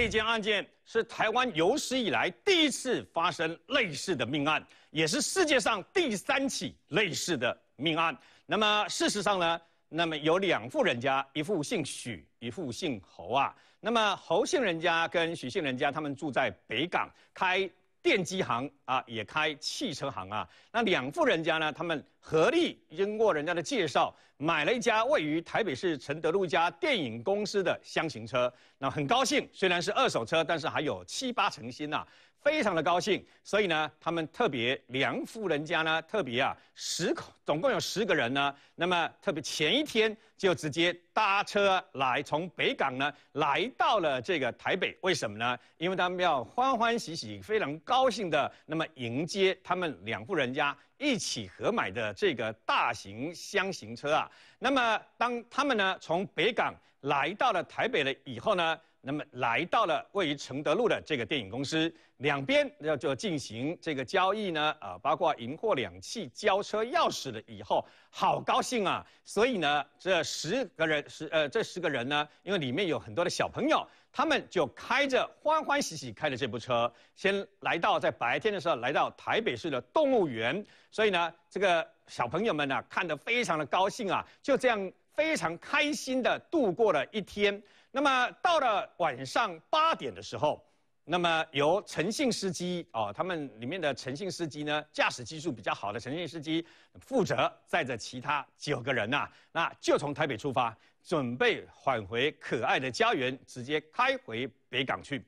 这件案件是台湾有史以来第一次发生类似的命案，也是世界上第三起类似的命案。那么，事实上呢？那么有两户人家，一户姓许，一户姓侯啊。那么侯姓人家跟许姓人家，他们住在北港开。电机行啊，也开汽车行啊。那两户人家呢，他们合力经过人家的介绍，买了一家位于台北市承德路一家电影公司的箱型车。那很高兴，虽然是二手车，但是还有七八成新呐。非常的高兴，所以呢，他们特别梁夫人家呢，特别啊，十口总共有十个人呢。那么特别前一天就直接搭车来，从北港呢来到了这个台北。为什么呢？因为他们要欢欢喜喜、非常高兴的，那么迎接他们两户人家一起合买的这个大型箱型车啊。那么当他们呢从北港来到了台北了以后呢？那么来到了位于承德路的这个电影公司，两边要就进行这个交易呢，啊，包括银货两讫交车钥匙了以后，好高兴啊！所以呢，这十个人，十呃，这十个人呢，因为里面有很多的小朋友，他们就开着欢欢喜喜开着这部车，先来到在白天的时候来到台北市的动物园，所以呢，这个小朋友们呢看得非常的高兴啊，就这样非常开心的度过了一天。那么到了晚上八点的时候，那么由诚信司机啊，他们里面的诚信司机呢，驾驶技术比较好的诚信司机负责载着其他九个人呐，那就从台北出发，准备返回可爱的家园，直接开回北港去。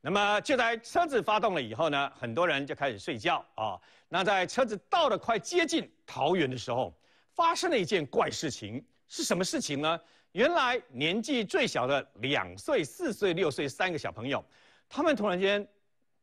那么就在车子发动了以后呢，很多人就开始睡觉啊。那在车子到了快接近桃园的时候，发生了一件怪事情。是什么事情呢？原来年纪最小的两岁、四岁、六岁三个小朋友，他们突然间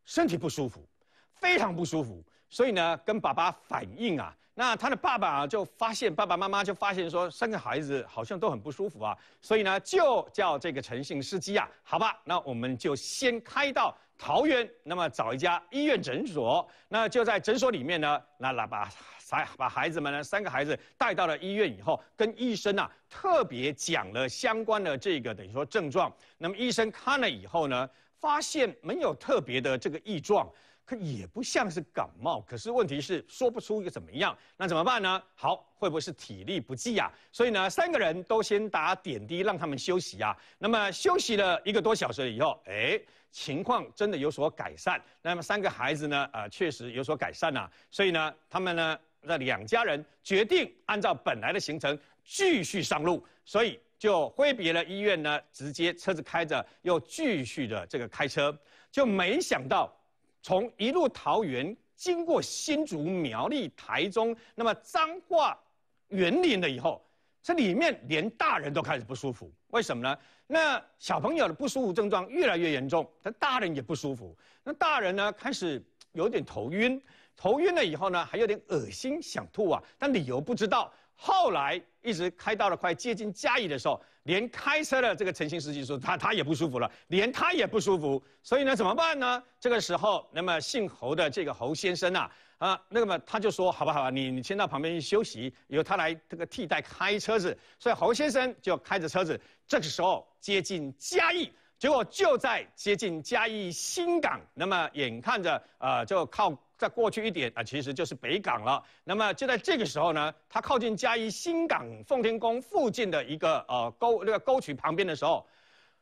身体不舒服，非常不舒服，所以呢，跟爸爸反映啊，那他的爸爸就发现，爸爸妈妈就发现说，三个孩子好像都很不舒服啊，所以呢，就叫这个诚信司机啊，好吧，那我们就先开到桃园，那么找一家医院诊所，那就在诊所里面呢，那喇叭。才把孩子们呢，三个孩子带到了医院以后，跟医生啊特别讲了相关的这个等于说症状。那么医生看了以后呢，发现没有特别的这个异状，可也不像是感冒，可是问题是说不出一个怎么样，那怎么办呢？好，会不会是体力不济呀？所以呢，三个人都先打点滴，让他们休息啊。那么休息了一个多小时以后，哎，情况真的有所改善。那么三个孩子呢，啊，确实有所改善了。所以呢，他们呢。那两家人决定按照本来的行程继续上路，所以就挥别了医院呢，直接车子开着又继续的这个开车。就没想到，从一路桃园经过新竹苗栗台中，那么彰化园林了以后，这里面连大人都开始不舒服，为什么呢？那小朋友的不舒服症状越来越严重，但大人也不舒服。那大人呢，开始有点头晕。头晕了以后呢，还有点恶心，想吐啊，但理由不知道。后来一直开到了快接近嘉义的时候，连开车的这个陈姓司机说他他也不舒服了，连他也不舒服。所以呢，怎么办呢？这个时候，那么姓侯的这个侯先生啊，啊，那么他就说，好吧好吧，你你先到旁边去休息，由他来这个替代开车子。所以侯先生就开着车子，这个时候接近嘉义，结果就在接近嘉义新港，那么眼看着呃就靠。再过去一点啊，其实就是北港了。那么就在这个时候呢，他靠近嘉义新港奉天宫附近的一个呃沟那个沟渠旁边的时候，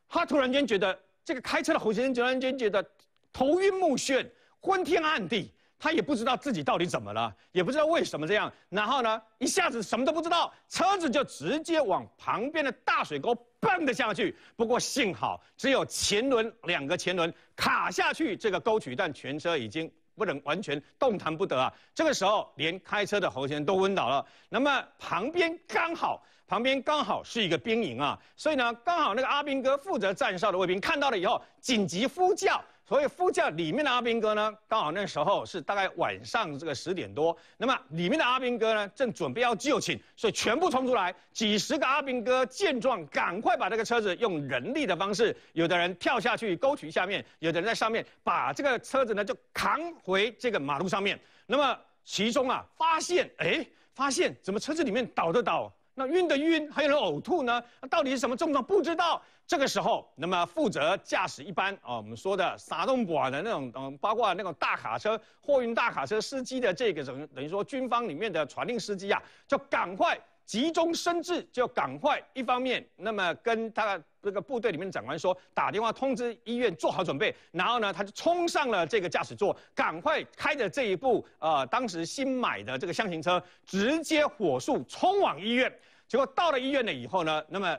他突然间觉得这个开车的侯先生突然间觉得头晕目眩、昏天暗地，他也不知道自己到底怎么了，也不知道为什么这样。然后呢，一下子什么都不知道，车子就直接往旁边的大水沟蹦了下去。不过幸好只有前轮两个前轮卡下去这个沟渠，但全车已经。不能完全动弹不得啊！这个时候，连开车的侯先生都昏倒了。那么旁边刚好，旁边刚好是一个兵营啊，所以呢，刚好那个阿兵哥负责站哨的卫兵看到了以后，紧急呼叫。所以副驾里面的阿兵哥呢，刚好那时候是大概晚上这个十点多，那么里面的阿兵哥呢，正准备要就寝，所以全部冲出来，几十个阿兵哥见状，赶快把这个车子用人力的方式，有的人跳下去沟渠下面，有的人在上面把这个车子呢就扛回这个马路上面，那么其中啊发现，哎，发现怎么车子里面倒的倒。那晕的晕，还有人呕吐呢，那到底是什么症状？不知道。这个时候，那么负责驾驶一班啊，我们说的撒动管的那种，嗯，包括那种大卡车、货运大卡车司机的这个等，等于说军方里面的传令司机啊，就赶快急中生智，就赶快一方面，那么跟他那个部队里面的长官说，打电话通知医院做好准备，然后呢，他就冲上了这个驾驶座，赶快开着这一部呃当时新买的这个厢型车，直接火速冲往医院。结果到了医院了以后呢，那么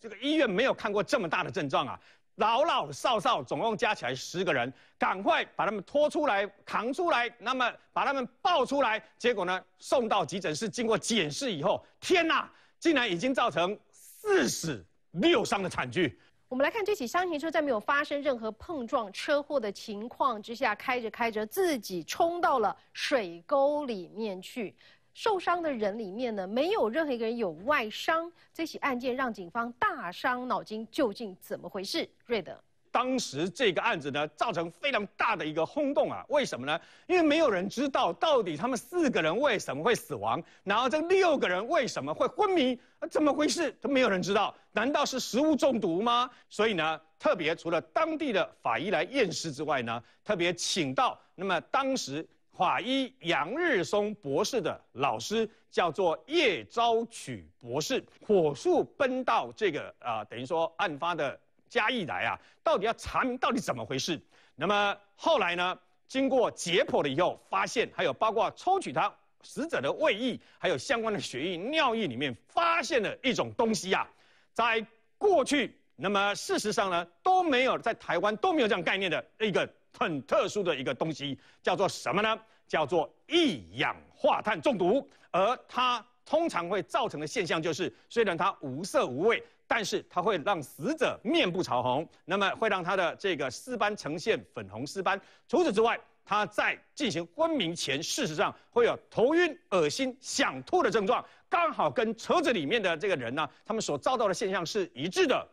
这个医院没有看过这么大的症状啊，老老少少总共加起来十个人，赶快把他们拖出来、扛出来，那么把他们抱出来。结果呢，送到急诊室，经过检视以后，天哪，竟然已经造成四死六伤的惨剧。我们来看这起箱型车在没有发生任何碰撞车祸的情况之下，开着开着自己冲到了水沟里面去。受伤的人里面呢，没有任何一个人有外伤。这起案件让警方大伤脑筋，究竟怎么回事？瑞德，当时这个案子呢，造成非常大的一个轰动啊。为什么呢？因为没有人知道到底他们四个人为什么会死亡，然后这六个人为什么会昏迷，怎么回事都没有人知道。难道是食物中毒吗？所以呢，特别除了当地的法医来验尸之外呢，特别请到那么当时。法医杨日松博士的老师叫做叶昭曲博士，火速奔到这个啊，等于说案发的嘉义来啊，到底要查明到底怎么回事。那么后来呢，经过解剖了以后，发现还有包括抽取他死者的胃液、还有相关的血液、尿液里面，发现了一种东西啊，在过去。那么事实上呢，都没有在台湾都没有这样概念的一个很特殊的一个东西，叫做什么呢？叫做一氧化碳中毒。而它通常会造成的现象就是，虽然它无色无味，但是它会让死者面部潮红，那么会让他的这个尸斑呈现粉红尸斑。除此之外，他在进行昏迷前，事实上会有头晕、恶心、想吐的症状，刚好跟车子里面的这个人呢，他们所遭到的现象是一致的。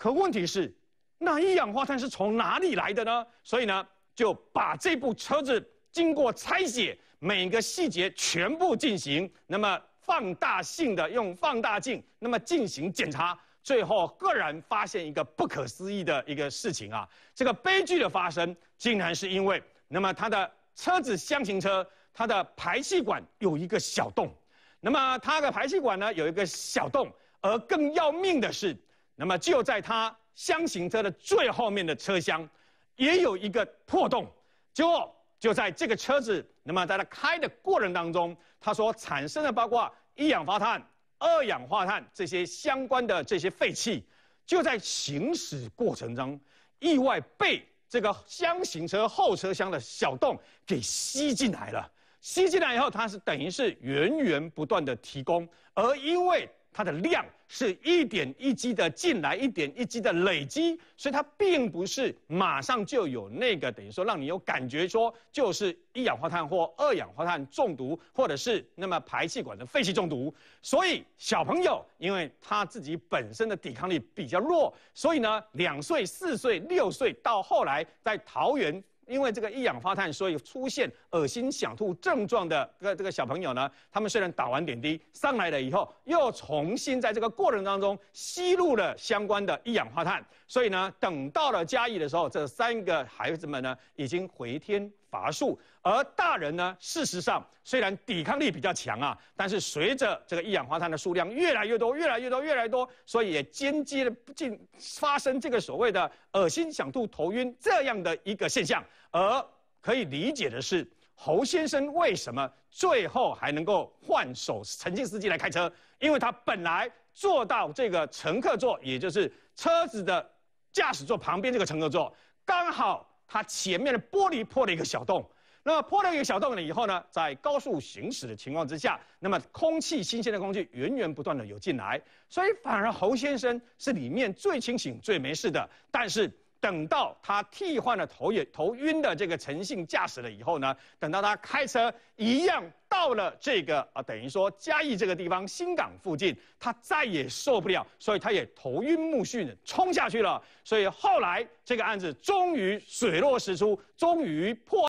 可问题是，那一氧化碳是从哪里来的呢？所以呢，就把这部车子经过拆解，每个细节全部进行，那么放大性的用放大镜，那么进行检查，最后赫然发现一个不可思议的一个事情啊！这个悲剧的发生，竟然是因为，那么它的车子箱型车，它的排气管有一个小洞，那么它的排气管呢有一个小洞，而更要命的是。那么就在它箱型车的最后面的车厢，也有一个破洞。结果就在这个车子，那么在它开的过程当中，它所产生的包括一氧化碳、二氧化碳这些相关的这些废气，就在行驶过程中，意外被这个箱型车后车厢的小洞给吸进来了。吸进来以后，它是等于是源源不断的提供，而因为。它的量是一点一滴的进来，一点一滴的累积，所以它并不是马上就有那个，等于说让你有感觉说就是一氧化碳或二氧化碳中毒，或者是那么排气管的废气中毒。所以小朋友，因为他自己本身的抵抗力比较弱，所以呢，两岁、四岁、六岁到后来在桃园。因为这个一氧化碳，所以出现恶心、想吐症状的个这个小朋友呢，他们虽然打完点滴上来了以后，又重新在这个过程当中吸入了相关的一氧化碳，所以呢，等到了加医的时候，这三个孩子们呢已经回天。伐术，而大人呢？事实上，虽然抵抗力比较强啊，但是随着这个一氧化碳的数量越来越多、越来越多、越来越多，所以也间接的进发生这个所谓的恶心、想吐、头晕这样的一个现象。而可以理解的是，侯先生为什么最后还能够换手陈静司机来开车？因为他本来坐到这个乘客座，也就是车子的驾驶座旁边这个乘客座，刚好。它前面的玻璃破了一个小洞，那破了一个小洞了以后呢，在高速行驶的情况之下，那么空气新鲜的空气源源不断的有进来，所以反而侯先生是里面最清醒、最没事的，但是。等到他替换了头晕头晕的这个诚信驾驶了以后呢，等到他开车一样到了这个啊，等于说嘉义这个地方新港附近，他再也受不了，所以他也头晕目眩的冲下去了。所以后来这个案子终于水落石出，终于破。